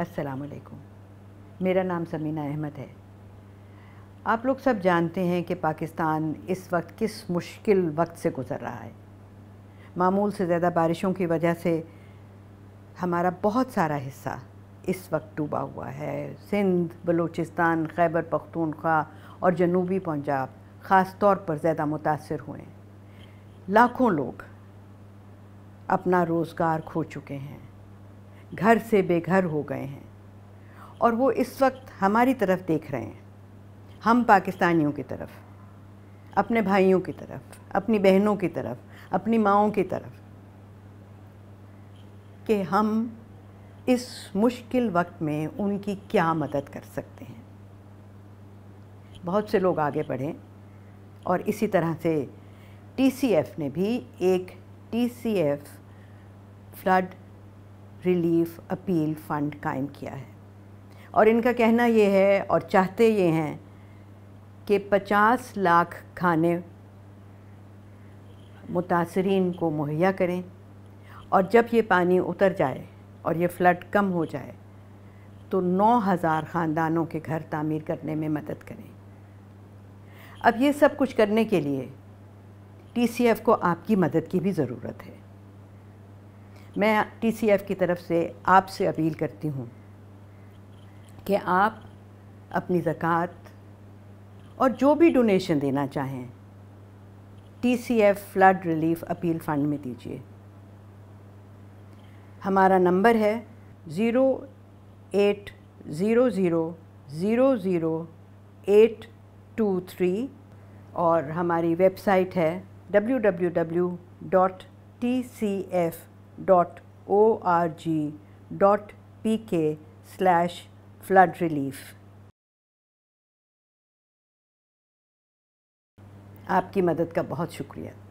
असलकुम मेरा नाम समीना अहमद है आप लोग सब जानते हैं कि पाकिस्तान इस वक्त किस मुश्किल वक्त से गुज़र रहा है मामूल से ज़्यादा बारिशों की वजह से हमारा बहुत सारा हिस्सा इस वक्त डूबा हुआ है सिंध बलूचिस्तान खैबर पख्तूनख्वा और जनूबी पंजाब ख़ास तौर पर ज़्यादा मुतासर हुए लाखों लोग अपना रोज़गार खो चुके हैं घर से बेघर हो गए हैं और वो इस वक्त हमारी तरफ देख रहे हैं हम पाकिस्तानियों की तरफ अपने भाइयों की तरफ अपनी बहनों की तरफ अपनी माओं की तरफ कि हम इस मुश्किल वक्त में उनकी क्या मदद कर सकते हैं बहुत से लोग आगे बढ़ें और इसी तरह से टी ने भी एक F flood relief appeal fund कायम किया है और इनका कहना ये है और चाहते ये हैं कि 50 लाख खाने मुतासरीन को मुहैया करें और जब ये पानी उतर जाए और ये फ्लड कम हो जाए तो 9000 ख़ानदानों के घर तामीर करने में मदद करें अब ये सब कुछ करने के लिए टीसीएफ को आपकी मदद की भी ज़रूरत है मैं टीसीएफ की तरफ से आपसे अपील करती हूँ कि आप अपनी ज़क़़त और जो भी डोनेशन देना चाहें TCF flood relief appeal fund में दीजिए हमारा नंबर है zero eight zero zero zero zero eight two three और हमारी वेबसाइट है W W W dot T C F dot O R G dot P K slash flood relief आपकी मदद का बहुत शुक्रिया